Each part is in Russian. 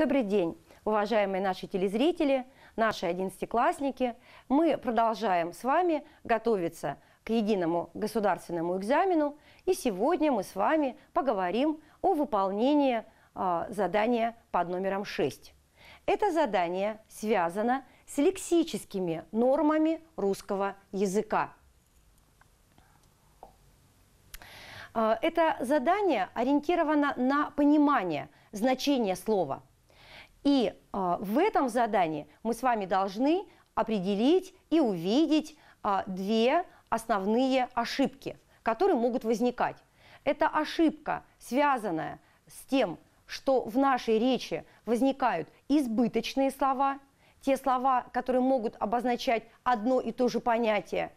Добрый день, уважаемые наши телезрители, наши одиннадцатиклассники. Мы продолжаем с вами готовиться к единому государственному экзамену. И сегодня мы с вами поговорим о выполнении э, задания под номером 6. Это задание связано с лексическими нормами русского языка. А, это задание ориентировано на понимание значения слова – и а, в этом задании мы с вами должны определить и увидеть а, две основные ошибки, которые могут возникать. Это ошибка, связанная с тем, что в нашей речи возникают избыточные слова, те слова, которые могут обозначать одно и то же понятие,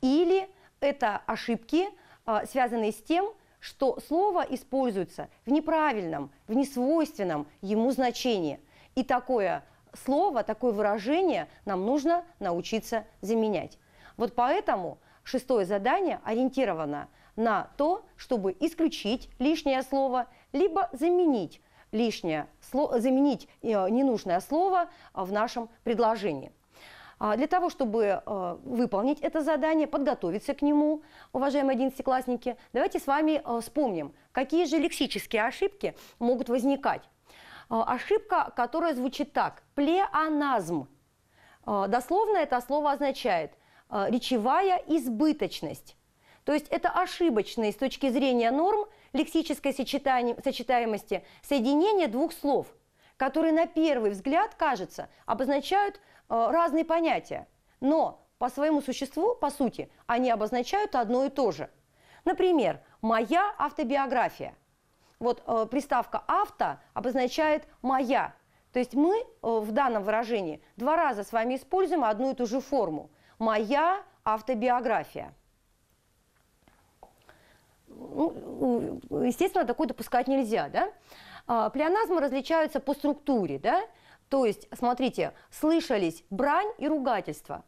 или это ошибки, а, связанные с тем, что слово используется в неправильном, в несвойственном ему значении. И такое слово, такое выражение нам нужно научиться заменять. Вот поэтому шестое задание ориентировано на то, чтобы исключить лишнее слово, либо заменить лишнее, заменить э, ненужное слово в нашем предложении. А, для того, чтобы а, выполнить это задание, подготовиться к нему, уважаемые одиннадцатиклассники, давайте с вами а, вспомним, какие же лексические ошибки могут возникать. Ошибка, которая звучит так – плеоназм. Дословно это слово означает речевая избыточность. То есть это ошибочное с точки зрения норм лексической сочетаемости соединение двух слов, которые на первый взгляд, кажется, обозначают Э, разные понятия, но по своему существу, по сути, они обозначают одно и то же. Например, моя автобиография. Вот э, приставка авто обозначает моя. То есть мы э, в данном выражении два раза с вами используем одну и ту же форму. Моя автобиография. Ну, э, естественно, такой допускать нельзя. Да? А, плеоназмы различаются по структуре. Да? То есть, смотрите, слышались брань и ругательство.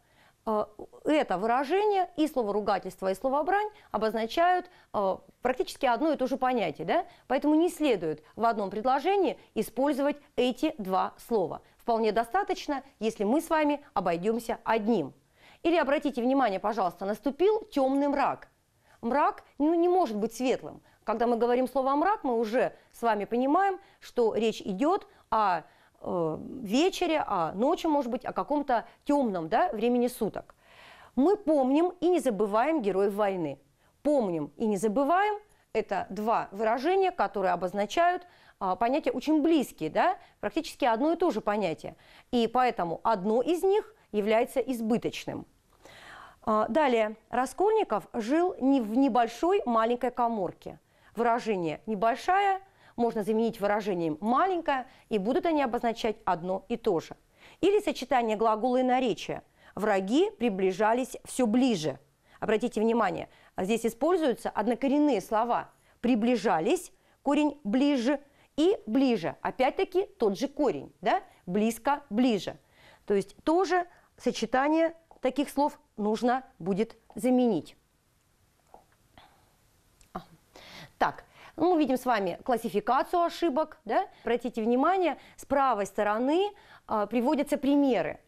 Э, это выражение и слово ругательство, и слово брань обозначают э, практически одно и то же понятие. Да? Поэтому не следует в одном предложении использовать эти два слова. Вполне достаточно, если мы с вами обойдемся одним. Или обратите внимание, пожалуйста, наступил темный мрак. Мрак ну, не может быть светлым. Когда мы говорим слово «мрак», мы уже с вами понимаем, что речь идет о Э, вечере, а ночью, может быть, о каком-то темном да, времени суток. Мы помним и не забываем героев войны. Помним и не забываем – это два выражения, которые обозначают а, понятия очень близкие, да, практически одно и то же понятие. И поэтому одно из них является избыточным. А, далее. Раскольников жил не в небольшой маленькой коморке. Выражение «небольшая» можно заменить выражением «маленькая», и будут они обозначать одно и то же. Или сочетание глагола и наречия. Враги приближались все ближе. Обратите внимание, здесь используются однокоренные слова. Приближались, корень ближе, и ближе. Опять-таки тот же корень, да? близко, ближе. То есть тоже сочетание таких слов нужно будет заменить. А, так, ну, мы видим с вами классификацию ошибок. Да? Обратите внимание, с правой стороны э, приводятся примеры.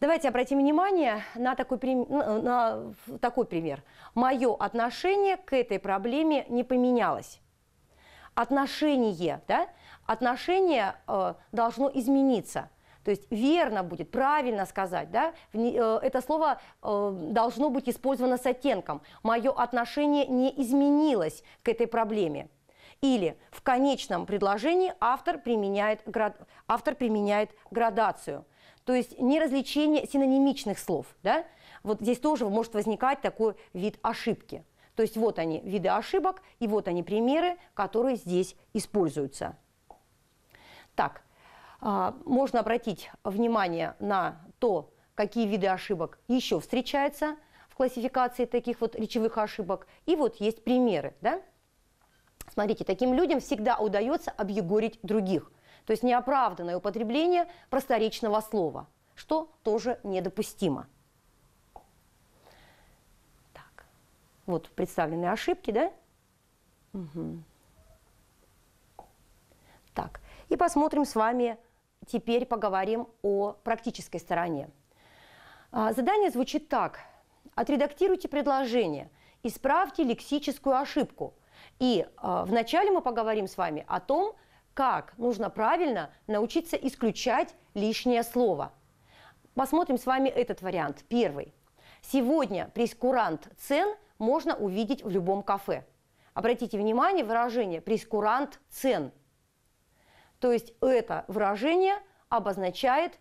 Давайте обратим внимание на такой, ну, на такой пример. Мое отношение к этой проблеме не поменялось. Отношение, да? отношение э, должно измениться – то есть верно будет, правильно сказать, да, э, это слово э, должно быть использовано с оттенком. Мое отношение не изменилось к этой проблеме. Или в конечном предложении автор применяет, автор применяет градацию. То есть не развлечение синонимичных слов. Да? Вот здесь тоже может возникать такой вид ошибки. То есть вот они виды ошибок, и вот они примеры, которые здесь используются. Так, а, можно обратить внимание на то, какие виды ошибок еще встречаются в классификации таких вот речевых ошибок. И вот есть примеры. Да? Смотрите, таким людям всегда удается объегорить других. То есть неоправданное употребление просторечного слова, что тоже недопустимо. Так. Вот представлены ошибки, да? Угу. Так, и посмотрим с вами теперь поговорим о практической стороне. А, задание звучит так. Отредактируйте предложение, исправьте лексическую ошибку. И а, вначале мы поговорим с вами о том, как нужно правильно научиться исключать лишнее слово. Посмотрим с вами этот вариант. Первый. Сегодня прескурант цен можно увидеть в любом кафе. Обратите внимание выражение «прескурант цен». То есть это выражение обозначает,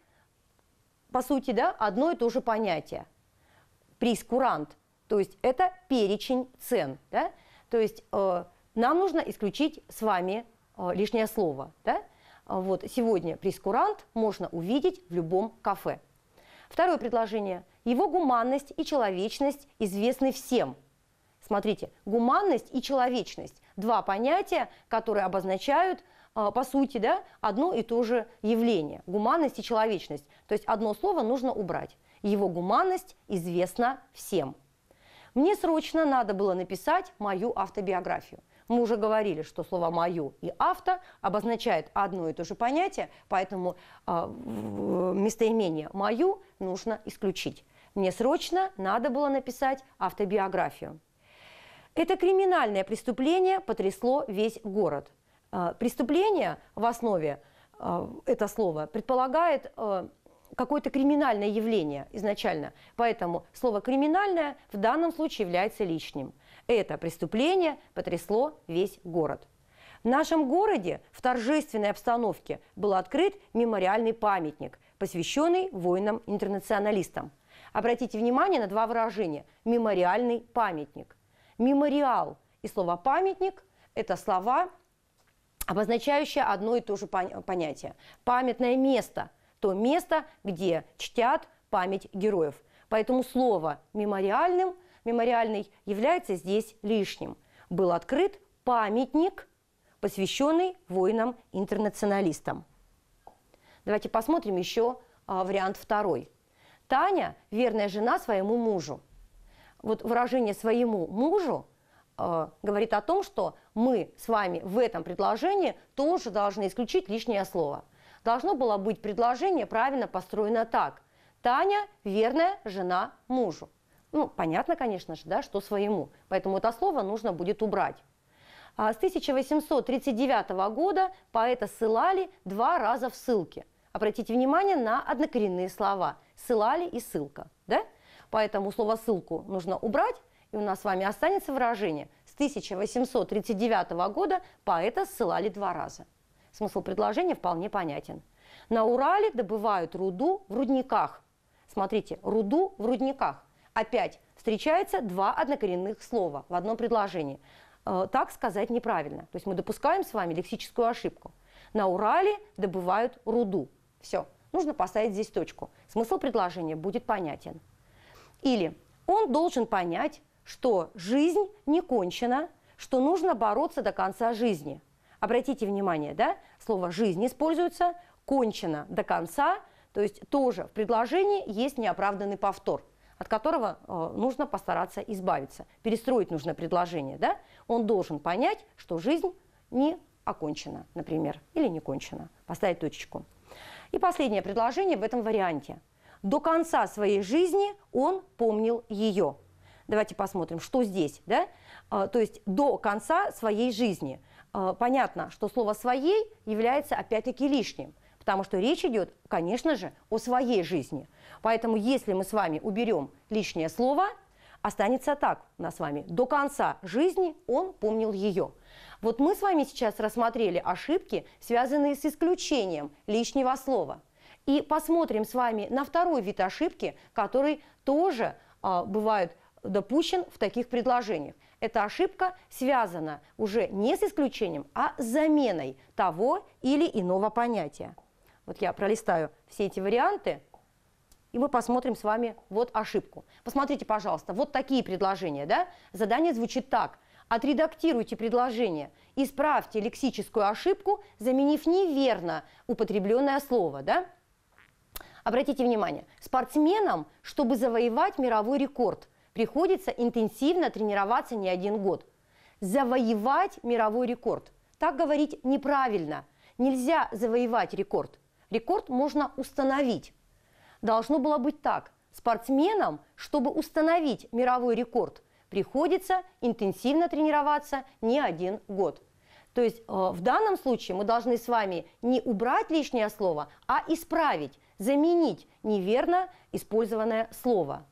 по сути, да, одно и то же понятие. Прискурант, то есть это перечень цен. Да? То есть э, нам нужно исключить с вами э, лишнее слово. Да? Вот сегодня прескурант можно увидеть в любом кафе. Второе предложение. Его гуманность и человечность известны всем. Смотрите, гуманность и человечность – два понятия, которые обозначают а, по сути, да, одно и то же явление – гуманность и человечность. То есть одно слово нужно убрать. Его гуманность известна всем. Мне срочно надо было написать мою автобиографию. Мы уже говорили, что слова «мою» и «авто» обозначают одно и то же понятие, поэтому а, местоимение «мою» нужно исключить. Мне срочно надо было написать автобиографию. Это криминальное преступление потрясло весь город. А, преступление в основе а, это слово предполагает а, какое-то криминальное явление изначально. Поэтому слово «криминальное» в данном случае является лишним. Это преступление потрясло весь город. В нашем городе в торжественной обстановке был открыт мемориальный памятник, посвященный воинам-интернационалистам. Обратите внимание на два выражения – мемориальный памятник. Мемориал и слово «памятник» – это слова, обозначающее одно и то же понятие. Памятное место – то место, где чтят память героев. Поэтому слово «мемориальным», «мемориальный» является здесь лишним. Был открыт памятник, посвященный воинам-интернационалистам. Давайте посмотрим еще а, вариант второй. Таня – верная жена своему мужу. Вот выражение «своему мужу» Э, говорит о том, что мы с вами в этом предложении тоже должны исключить лишнее слово. Должно было быть предложение правильно построено так. Таня – верная жена мужу. Ну, понятно, конечно же, да, что своему. Поэтому это слово нужно будет убрать. А с 1839 года поэта ссылали два раза в ссылке. Обратите внимание на однокоренные слова «ссылали» и «ссылка». Да? Поэтому слово «ссылку» нужно убрать, и у нас с вами останется выражение, с 1839 года поэта ссылали два раза. Смысл предложения вполне понятен. На Урале добывают руду в рудниках. Смотрите, руду в рудниках. Опять встречается два однокоренных слова в одном предложении. Э, так сказать неправильно. То есть мы допускаем с вами лексическую ошибку. На Урале добывают руду. Все. Нужно поставить здесь точку. Смысл предложения будет понятен. Или он должен понять, что жизнь не кончена, что нужно бороться до конца жизни. Обратите внимание, да, слово «жизнь» используется, «кончено» до конца, то есть тоже в предложении есть неоправданный повтор от которого э, нужно постараться избавиться. Перестроить нужно предложение. Да? Он должен понять, что жизнь не окончена, например, или не кончена. Поставить точечку. И последнее предложение в этом варианте. До конца своей жизни он помнил ее. Давайте посмотрим, что здесь, да? А, то есть до конца своей жизни. А, понятно, что слово «своей» является опять-таки лишним, потому что речь идет, конечно же, о своей жизни. Поэтому если мы с вами уберем лишнее слово, останется так у нас с вами. До конца жизни он помнил ее. Вот мы с вами сейчас рассмотрели ошибки, связанные с исключением лишнего слова. И посмотрим с вами на второй вид ошибки, который тоже э, бывают допущен в таких предложениях. Эта ошибка связана уже не с исключением, а с заменой того или иного понятия. Вот я пролистаю все эти варианты, и мы посмотрим с вами вот ошибку. Посмотрите, пожалуйста, вот такие предложения. Да? Задание звучит так. Отредактируйте предложение, исправьте лексическую ошибку, заменив неверно употребленное слово. Да? Обратите внимание, спортсменам, чтобы завоевать мировой рекорд, приходится интенсивно тренироваться не один год. Завоевать мировой рекорд. Так говорить неправильно. Нельзя завоевать рекорд. Рекорд можно установить. Должно было быть так. Спортсменам, чтобы установить мировой рекорд, приходится интенсивно тренироваться не один год. То есть э, в данном случае мы должны с вами не убрать лишнее слово, а исправить, заменить неверно использованное слово.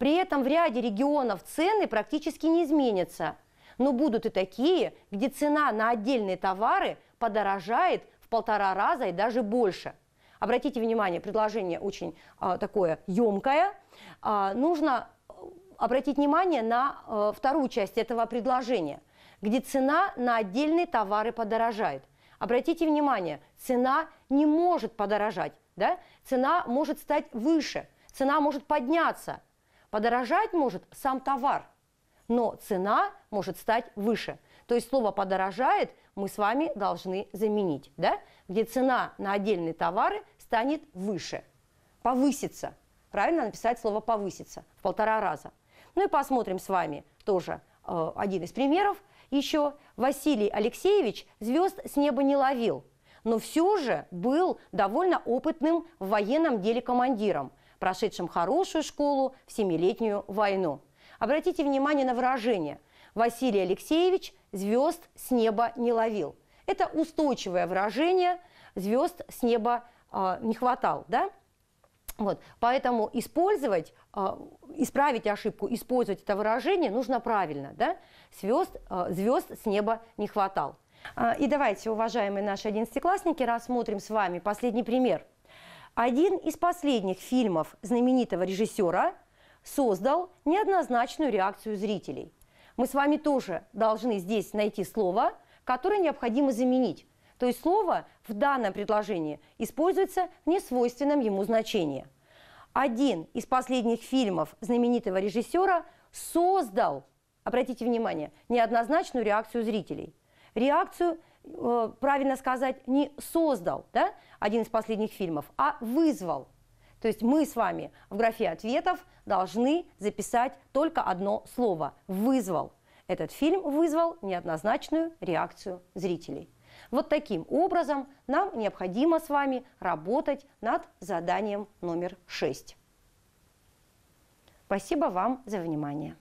При этом в ряде регионов цены практически не изменятся. Но будут и такие, где цена на отдельные товары подорожает в полтора раза и даже больше. Обратите внимание, предложение очень а, такое емкое. А, нужно э, обратить внимание на а, вторую часть этого предложения, где цена на отдельные товары подорожает. Обратите внимание, цена не может подорожать, да? цена может стать выше, цена может подняться – Подорожать может сам товар, но цена может стать выше. То есть слово «подорожает» мы с вами должны заменить, да? где цена на отдельные товары станет выше, повысится. Правильно написать слово «повысится» в полтора раза. Ну и посмотрим с вами тоже э, один из примеров. Еще Василий Алексеевич звезд с неба не ловил, но все же был довольно опытным в военном деле командиром прошедшим хорошую школу в Семилетнюю войну. Обратите внимание на выражение «Василий Алексеевич звезд с неба не ловил». Это устойчивое выражение «звезд с неба э, не хватал». Да? Вот. Поэтому использовать, э, исправить ошибку, использовать это выражение нужно правильно. Да? Звезд, э, звезд с неба не хватал. Э, и давайте, уважаемые наши одиннадцатиклассники, рассмотрим с вами последний пример – один из последних фильмов знаменитого режиссера создал неоднозначную реакцию зрителей. Мы с вами тоже должны здесь найти слово, которое необходимо заменить. То есть слово в данном предложении используется в несвойственном ему значении. Один из последних фильмов знаменитого режиссера создал, обратите внимание, неоднозначную реакцию зрителей. Реакцию Э, правильно сказать, не создал да, один из последних фильмов, а вызвал. То есть мы с вами в графе ответов должны записать только одно слово – «вызвал». Этот фильм вызвал неоднозначную реакцию зрителей. Вот таким образом нам необходимо с вами работать над заданием номер 6. Спасибо вам за внимание.